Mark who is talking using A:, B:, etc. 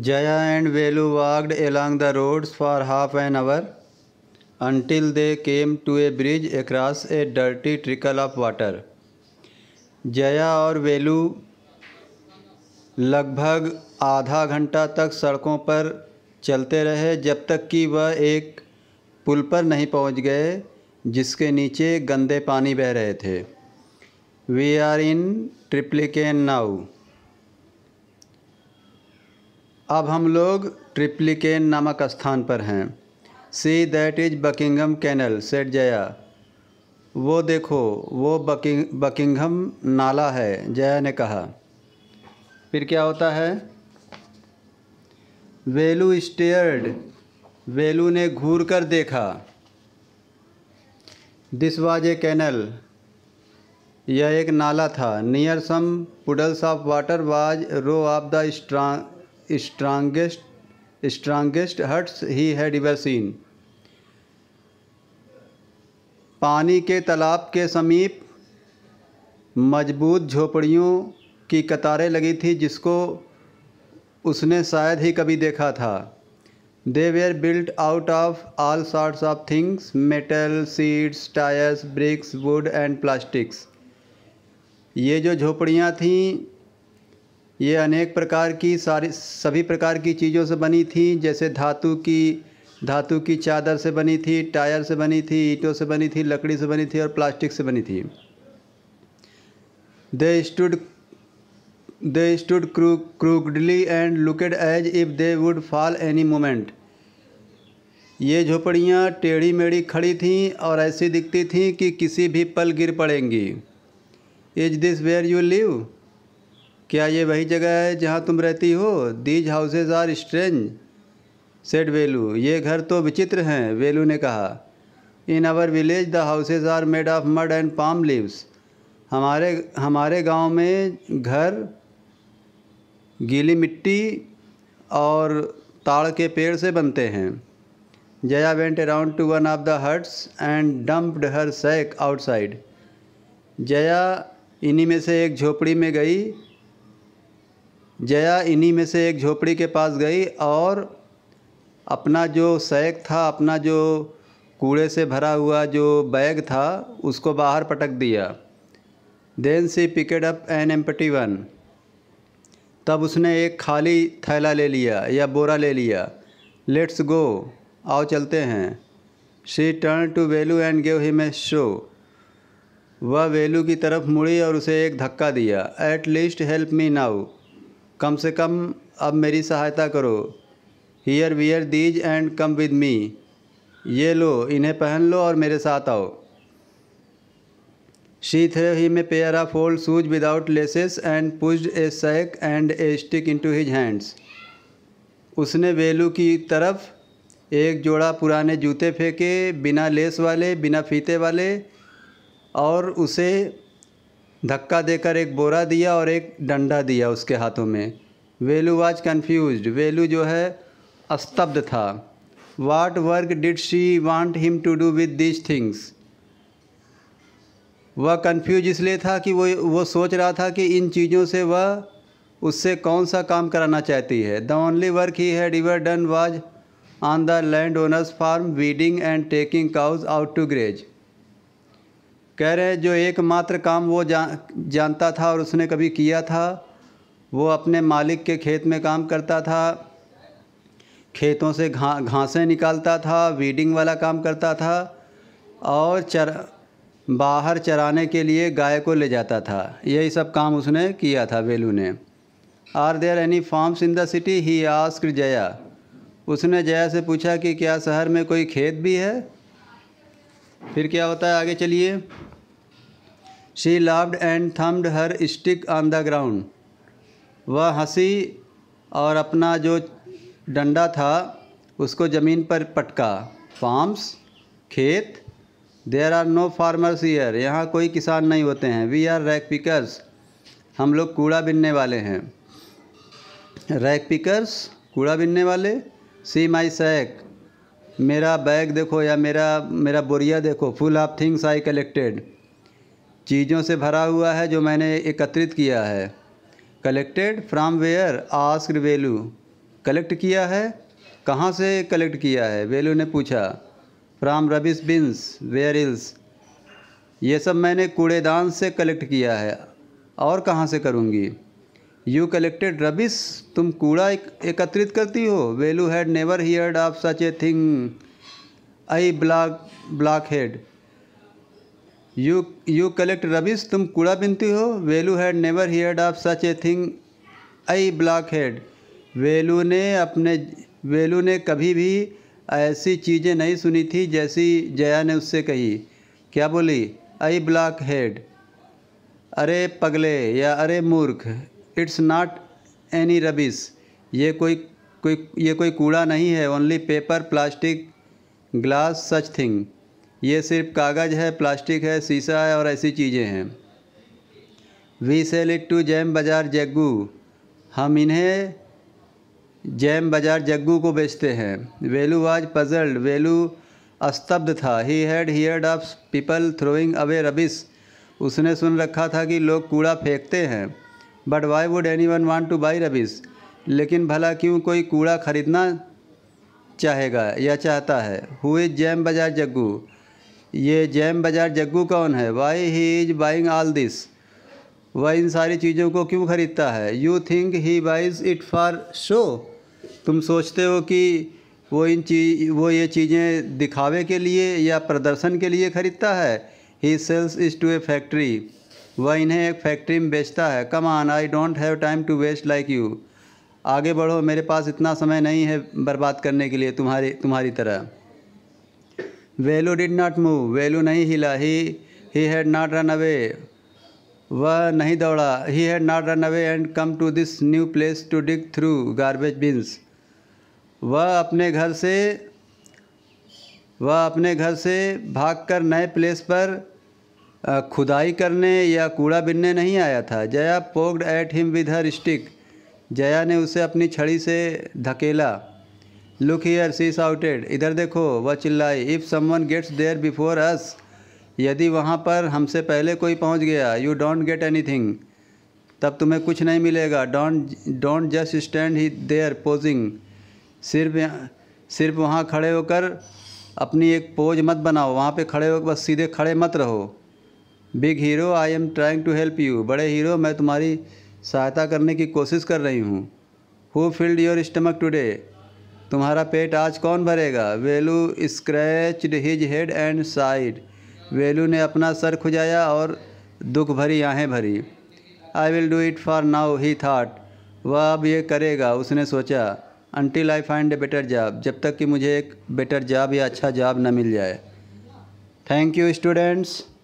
A: Jaya and Velu walked along the roads for half an hour until they came to a bridge across a dirty trickle of water. Jaya और Velu लगभग आधा घंटा तक सड़कों पर चलते रहे जब तक कि वह एक पुल पर नहीं पहुंच गए जिसके नीचे गंदे पानी बह रहे थे We are in Triplicane now. अब हम लोग ट्रिप्लिकेन नामक स्थान पर हैं see that is Buckingham canal said Jaya वो देखो वो बकिंग बकिंगम नाला है जया ने कहा फिर क्या होता है वेलू स्टेयर्ड वेलू ने घूर कर देखा दिस वाज ए कैनल यह एक नाला था near some puddles of water was row of the strongest strongest hurts he had ever seen. पानी के तालाब के समीप मजबूत झोपड़ियों की कतारें लगी थी जिसको उसने शायद ही कभी देखा था they were built out of all sorts of things metal sheets tyres bricks wood and plastics ये जो झोपड़ियाँ थीं ये अनेक प्रकार की सारी सभी प्रकार की चीज़ों से बनी थी जैसे धातु की धातु की चादर से बनी थी टायर से बनी थी ईंटों से बनी थी लकड़ी से बनी थी और प्लास्टिक से बनी थी they stood they stood crew crookedly and looked as if they would fall any moment ये झोपड़ियाँ टेढ़ी मेढ़ी खड़ी थीं और ऐसी दिखती थीं कि किसी भी पल गिर पड़ेंगी is this where you live क्या ये वही जगह है जहाँ तुम रहती हो these houses are strange said Velu ये घर तो विचित्र हैं वेलू ने कहा in our village the houses are made of mud and palm leaves हमारे हमारे गांव में घर गीली मिट्टी और ताड़ के पेड़ से बनते हैं Jaya went around to one of the huts and dumped her sack outside Jaya इन्हीं में से एक झोपड़ी में गई जया इन्हीं में से एक झोपड़ी के पास गई और अपना जो सैक था अपना जो कूड़े से भरा हुआ जो बैग था उसको बाहर पटक दिया then she picked up empty one तब उसने एक खाली थैला ले लिया या बोरा ले लिया लेट्स गो आओ चलते हैं she turn to Velu and gave him a shove वह वेलू की तरफ मुड़ी और उसे एक धक्का दिया at least help me now कम से कम अब मेरी सहायता करो here wear these and come with me ये लो इन्हें पहन लो और मेरे साथ आओ she threw him pair a old shoes without laces and pushed a sack and a stick into his hands उसने वेलू की तरफ एक जोड़ा पुराने जूते फेंके बिना लेस वाले बिना फीते वाले और उसे धक्का देकर एक बोरा दिया और एक डंडा दिया उसके हाथों में वेलू वाज कन्फ्यूज वेलू जो है अस्तब्ध था what work did she want him to do with these things वह कन्फ्यूज इसलिए था कि वो वो सोच रहा था कि इन चीज़ों से वह उससे कौन सा काम कराना चाहती है the only work he had ever done was on the land owner's farm weeding and taking cows out to graze कह रहे जो एकमात्र काम वो जा जानता था और उसने कभी किया था वो अपने मालिक के खेत में काम करता था खेतों से घा घासें निकालता था वीडिंग वाला काम करता था और चर बाहर चराने के लिए गाय को ले जाता था यही सब काम उसने किया था वेलू ने are there any farms in the city he asked Jaya उसने जया से पूछा कि क्या शहर में कोई खेत भी है फिर क्या होता है आगे चलिए she laughed and thumped her stick on the ground वह हंसी और अपना जो डंडा था उसको ज़मीन पर पटका फार्म्स खेत there are no farmers here यहाँ कोई किसान नहीं होते हैं वी आर रैक पिकर्स हम लोग कूड़ा बिनने वाले हैं रैक पिकर्स कूड़ा बिनने वाले सी माई सैक मेरा बैग देखो या मेरा मेरा बोरिया देखो full of things I collected चीज़ों से भरा हुआ है जो मैंने एकत्रित किया है collected from where ask Velu collect किया है कहाँ से कलेक्ट किया है वेलू ने पूछा from rubbish bins where else ये सब मैंने कूड़ेदान से कलेक्ट किया है और कहाँ से करूँगी यू कलेक्टेड रबिस तुम कूड़ा एकत्रित करती हो Velu had never heard of such a thing I block blockhead you you collect rubbish तुम कूड़ा बिनती हो Velu had never heard of such a thing I blockhead Velu ने अपने वेलू ने कभी भी ऐसी चीज़ें नहीं सुनी थी जैसी जया ने उससे कही क्या बोली आई ब्लॉक हेड अरे पगले या अरे मूर्ख इट्स नॉट एनी रबिस ये कोई कोई ये कोई कूड़ा नहीं है only paper plastic glass such thing ये सिर्फ कागज़ है प्लास्टिक है शीशा है और ऐसी चीज़ें हैं we sell it to Jam Bazaar Jaggu हम इन्हें जैम बाज़ार जग्गू को बेचते हैं वेलू वाज पजल्ड वेलू अस्तब्ध था he had heard of people throwing away rubbish उसने सुन रखा था कि लोग कूड़ा फेंकते हैं but why would anyone want to buy rubbish लेकिन भला क्यों कोई कूड़ा खरीदना चाहेगा या चाहता है हु इज़ जैम बाजार जग्गू ये जैम बाजार जग्गू कौन है why he is buying all this वह इन सारी चीज़ों को क्यों खरीदता है you think he buys it for show तुम सोचते हो कि वो इन चीज वो ये चीज़ें दिखावे के लिए या प्रदर्शन के लिए खरीदता है he sells is to a factory वह इन्हें एक फैक्ट्री में बेचता है come on I don't have time to waste like you आगे बढ़ो मेरे पास इतना समय नहीं है बर्बाद करने के लिए तुम्हारी तुम्हारी तरह Velu did not move Velu नहीं हिला he he had not run away वह नहीं दौड़ा he had not run away and come to this new place to dig through garbage bins वह अपने घर से वह अपने घर से भागकर नए प्लेस पर खुदाई करने या कूड़ा बिनने नहीं आया था Jaya poked at him with her stick Jaya ने उसे अपनी छड़ी से धकेला लुक हियर सी साउटेड इधर देखो वह चिल्लाई if someone gets there before us यदि वहाँ पर हमसे पहले कोई पहुँच गया you don't get anything तब तुम्हें कुछ नहीं मिलेगा don't don't just stand he there posing सिर्फ सिर्फ वहाँ खड़े होकर अपनी एक पोज मत बनाओ वहाँ पे खड़े होकर बस सीधे खड़े मत रहो big hero I am trying to help you बड़े हीरो मैं तुम्हारी सहायता करने की कोशिश कर रही हूँ who filled your stomach today तुम्हारा पेट आज कौन भरेगा Velu scratched his head and sighed Velu ने अपना सर खुजाया और दुख भरी आहें भरी I will do it for now he thought वह अब ये करेगा उसने सोचा until I find a better job जब तक कि मुझे एक बेटर जॉब या अच्छा जॉब न मिल जाए थैंक यू स्टूडेंट्स